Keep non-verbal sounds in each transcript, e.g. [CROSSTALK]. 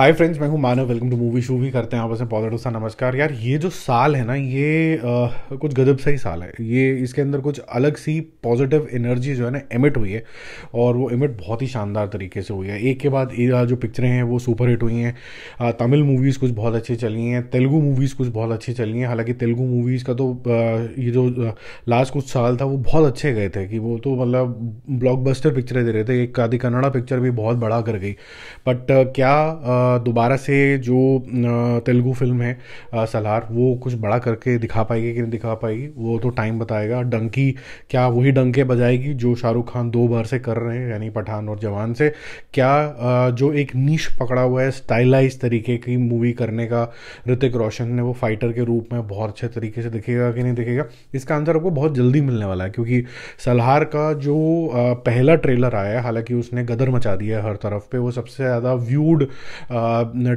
हाय friends मैं हूं Manav welcome to movie show भी करते हैं आपस में पॉजिटिव सा नमस्कार यार ये जो साल है ना ये आ, कुछ गजब सा ही साल है ये इसके अंदर कुछ अलग सी पॉजिटिव एनर्जी जो है ना एमिट हुई है और वो एमिट बहुत ही शानदार तरीके से हुई है एक के बाद जो पिक्चरें हैं वो सुपर हिट हुई हैं तमिल मूवीज़ कुछ बहुत अच्छी चली हैं तेलुगू मूवीज़ कुछ बहुत अच्छी चली हैं हालाँकि तेलुगू मूवीज़ का तो आ, ये जो लास्ट कुछ साल था वो बहुत अच्छे गए थे कि वो तो मतलब ब्लॉकबस्टर पिक्चरें दे रहे थे एक आदि कन्नड़ा पिक्चर भी बहुत बड़ा कर गई बट क्या दोबारा से जो तेलुगु फिल्म है सलार वो कुछ बड़ा करके दिखा पाएगी कि नहीं दिखा पाएगी वो तो टाइम बताएगा डंकी क्या वही डंके बजाएगी जो शाहरुख खान दो बार से कर रहे हैं यानी पठान और जवान से क्या जो एक नीश पकड़ा हुआ है स्टाइलाइज तरीके की मूवी करने का ऋतिक रोशन ने वो फाइटर के रूप में बहुत अच्छे तरीके से दिखेगा कि नहीं दिखेगा इसका आंसर आपको बहुत जल्दी मिलने वाला है क्योंकि सलहार का जो पहला ट्रेलर आया है हालांकि उसने गदर मचा दिया है हर तरफ पे वो सबसे ज़्यादा व्यूड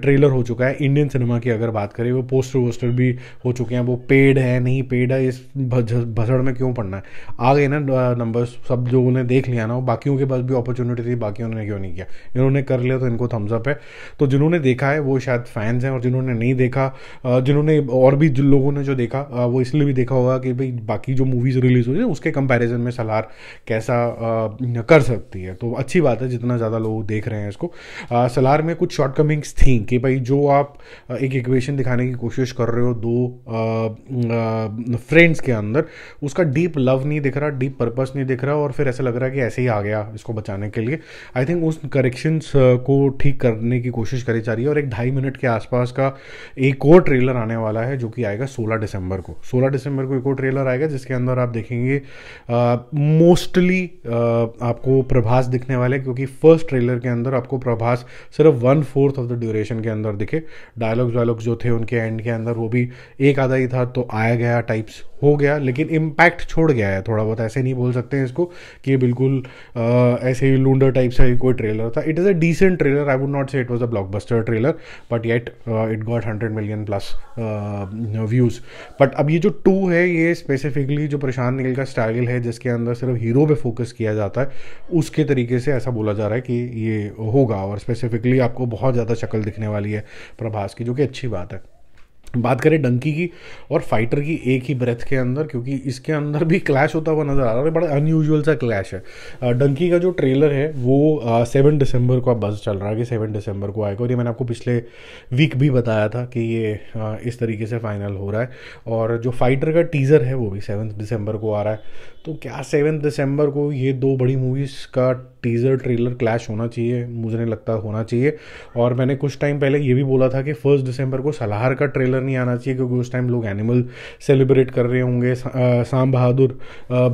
ट्रेलर हो चुका है इंडियन सिनेमा की अगर बात करें वो पोस्टर वोस्टर भी हो चुके हैं वो पेड है नहीं पेड है इस भसड़ में क्यों पड़ना है आ गए ना नंबर्स सब जो उन्हें देख लिया ना बाकियों के पास भी अपॉर्चुनिटी थी बाकी उन्होंने क्यों नहीं किया इन्होंने कर लिया तो इनको थम्सअप है तो जिन्होंने देखा है वो शायद फैंस हैं और जिन्होंने नहीं देखा जिन्होंने और भी जिन लोगों ने जो देखा वो इसलिए भी देखा होगा कि भाई बाकी जो मूवीज़ रिलीज़ हुई है उसके कंपेरिजन में सलार कैसा कर सकती है तो अच्छी बात है जितना ज़्यादा लोग देख रहे हैं इसको सलार में कुछ शॉर्ट शॉर्टकमिंग्स थी कि भाई जो आप एक इक्वेशन दिखाने की कोशिश कर रहे हो दो फ्रेंड्स के अंदर उसका डीप लव नहीं दिख रहा डीप पर्पस नहीं दिख रहा और फिर ऐसा लग रहा है कि ऐसे ही आ गया इसको बचाने के लिए आई थिंक उस करेक्शंस को ठीक करने की कोशिश करी जा रही है और एक ढाई मिनट के आसपास का एक और ट्रेलर आने वाला है जो कि आएगा सोलह दिसंबर को सोलह दिसंबर को एक और ट्रेलर आएगा जिसके अंदर आप देखेंगे मोस्टली आपको प्रभास दिखने वाले क्योंकि फर्स्ट ट्रेलर के अंदर आपको प्रभास सिर्फ one fourth of the duration के अंदर दिखे डायलॉग्स वायलॉग्स जो थे उनके एंड के अंदर वो भी एक आधा ही था तो आया गया टाइप्स हो गया लेकिन इम्पैक्ट छोड़ गया है थोड़ा बहुत ऐसे नहीं बोल सकते हैं इसको कि ये बिल्कुल आ, ऐसे ही लूडर टाइप से कोई ट्रेलर था it is a decent trailer I would not say it was a blockbuster trailer but yet it got hundred million plus views but अब ये जो टू है ये स्पेसिफिकली जो प्रशांत नील का स्टाइल है जिसके अंदर सिर्फ हीरो पे फोकस किया जाता है उसके तरीके से ऐसा बोला जा रहा है कि ये होगा और स्पेसिफिकली आपको बहुत ज़्यादा शक्ल दिखने वाली है प्रभास की जो कि अच्छी बात है बात करें डंकी की और फाइटर की एक ही ब्रेथ के अंदर क्योंकि इसके अंदर भी क्लैश होता हुआ नज़र आ रहा है बड़ा अनयूजुअल सा क्लैश है डंकी का जो ट्रेलर है वो सेवन दिसंबर को अब बस चल रहा है कि सेवन दिसंबर को आएगा और ये मैंने आपको पिछले वीक भी बताया था कि ये आ, इस तरीके से फाइनल हो रहा है और जो फाइटर का टीज़र है वो भी सेवन दिसंबर को आ रहा है तो क्या सेवन दिसंबर को ये दो बड़ी मूवीज़ का टीज़र ट्रेलर क्लैश होना चाहिए मुझे नहीं लगता होना चाहिए और मैंने कुछ टाइम पहले ये भी बोला था कि फर्स्ट दिसंबर को सलाहार का ट्रेलर ट्रेलर नहीं आना चाहिए क्योंकि उस टाइम लोग एनिमल सेलिब्रेट कर रहे होंगे शाम बहादुर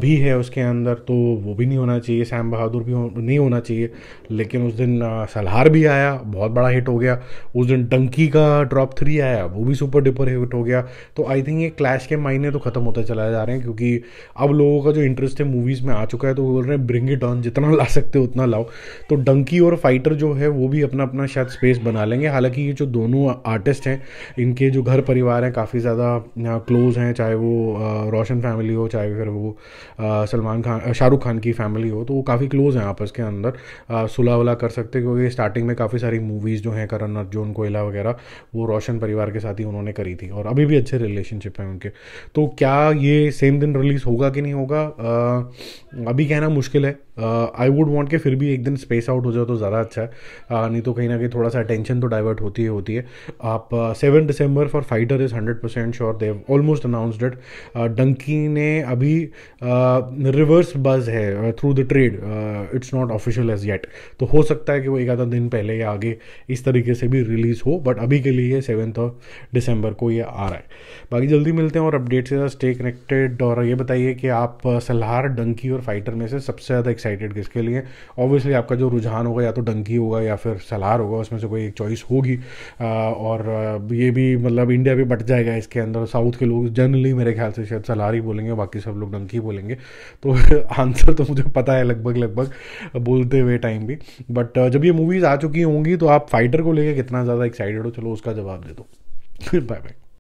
भी है उसके अंदर तो वो भी नहीं होना चाहिए शाम बहादुर भी हो, नहीं होना चाहिए लेकिन उस दिन सलहार भी आया बहुत बड़ा हिट हो गया उस दिन डंकी का ड्रॉप थ्री आया वो भी सुपर डिपर हिट हो गया तो आई थिंक ये क्लैश के मायने तो ख़त्म होते चला जा रहे हैं क्योंकि अब लोगों का जो इंटरेस्ट है मूवीज़ में आ चुका है तो बोल रहे हैं ब्रिंग इट ऑन जितना ला सकते हो उतना लाओ तो डंकी और फाइटर जो है वो भी अपना अपना शायद स्पेस बना लेंगे हालांकि ये जो दोनों आर्टिस्ट हैं इनके जो घर परिवार हैं काफ़ी ज़्यादा क्लोज़ हैं चाहे वो रोशन फैमिली हो चाहे फिर वो सलमान खान शाहरुख खान की फैमिली हो तो वो काफ़ी क्लोज़ हैं आपस के अंदर सुलह वला कर सकते क्योंकि स्टार्टिंग में काफ़ी सारी मूवीज़ जो हैं करण अर्जुन कोयला वगैरह वो रोशन परिवार के साथ ही उन्होंने करी थी और अभी भी अच्छे रिलेशनशिप हैं उनके तो क्या ये सेम दिन रिलीज़ होगा कि नहीं होगा अभी कहना मुश्किल है आई वुड वॉन्ट के फिर भी एक दिन स्पेस आउट हो जाए तो ज़्यादा अच्छा है नहीं तो कहीं ना कहीं थोड़ा सा टेंशन तो डाइवर्ट होती ही होती है आप seven December for Fighter is hundred percent sure they've almost announced it Dunki uh, ने अभी रिवर्स uh, बज है through the trade it's not official as yet तो हो सकता है कि वो एक आधा दिन पहले या आगे इस तरीके से भी रिलीज़ हो बट अभी के लिए सेवन्थ ऑफ दिसंबर को ये आ रहा है बाकी जल्दी मिलते हैं और अपडेट से स्टे कनेक्टेड और ये बताइए कि आप uh, सलहार डंकी और फाइटर में से सबसे ज़्यादा एक्साइटेड किसके लिए ऑब्वियसली आपका जो रुझान होगा या तो डंकी होगा या फिर सलहार होगा उसमें से कोई एक चॉइस होगी और ये भी मतलब अब इंडिया भी बट जाएगा इसके अंदर साउथ के लोग जनरली मेरे ख्याल से शायद सलारी बोलेंगे बाकी सब लोग डंकी बोलेंगे तो आंसर [LAUGHS] तो मुझे पता है लगभग लगभग बोलते हुए टाइम भी बट uh, जब ये मूवीज़ आ चुकी होंगी तो आप फाइटर को लेकर कितना ज़्यादा एक्साइटेड हो चलो उसका जवाब दे दो बाय [LAUGHS] बाय